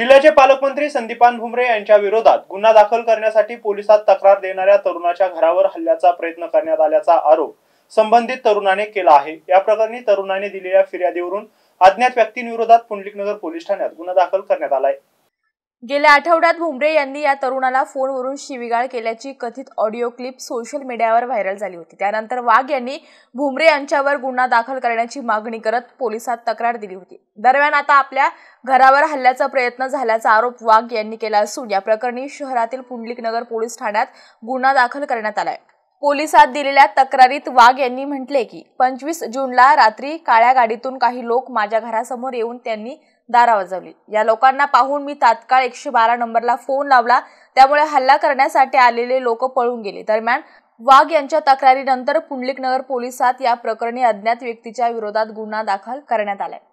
जिल्ह्याचे पालकमंत्री संदीपान भुमरे यांच्या विरोधात गुन्हा दाखल करण्यासाठी पोलिसात तक्रार देणाऱ्या तरुणाच्या घरावर हल्ल्याचा प्रयत्न करण्यात आल्याचा आरोप संबंधित तरुणाने केला आहे या प्रकरणी तरुणाने दिलेल्या फिर्यादीवरून अज्ञात व्यक्तींविरोधात पुंडलिकनगर पोलीस ठाण्यात गुन्हा दाखल करण्यात आलाय गेल्या आठवड्यात भुमरे यांनी या तरुणाला फोनवरून शिविगाळ केल्याची कथित ऑडिओ क्लिप सोशल मीडियावर व्हायरल झाली होती त्यानंतर वाघ यांनी भुमरे यांच्यावर गुन्हा दाखल करण्याची मागणी करत पोलिसात तक्रार दिली होती दरम्यान आता आपल्या घरावर हल्ल्याचा प्रयत्न झाल्याचा आरोप वाघ यांनी केला असून या प्रकरणी शहरातील पुंडलिक नगर पोलीस ठाण्यात गुन्हा दाखल करण्यात आलाय पोलिसात दिलेल्या तक्रारीत वाघ यांनी म्हटले की पंचवीस जूनला रात्री काळ्या गाडीतून काही लोक माझ्या घरासमोर येऊन त्यांनी दारा वाजवली या लोकांना पाहून मी तात्काळ एकशे बारा नंबरला फोन लावला त्यामुळे हल्ला करण्यासाठी आलेले लोक पळून गेले दरम्यान वाघ यांच्या तक्रारीनंतर पुंडलिकनगर पोलिसात या प्रकरणी अज्ञात व्यक्तीच्या विरोधात गुन्हा दाखल करण्यात आलाय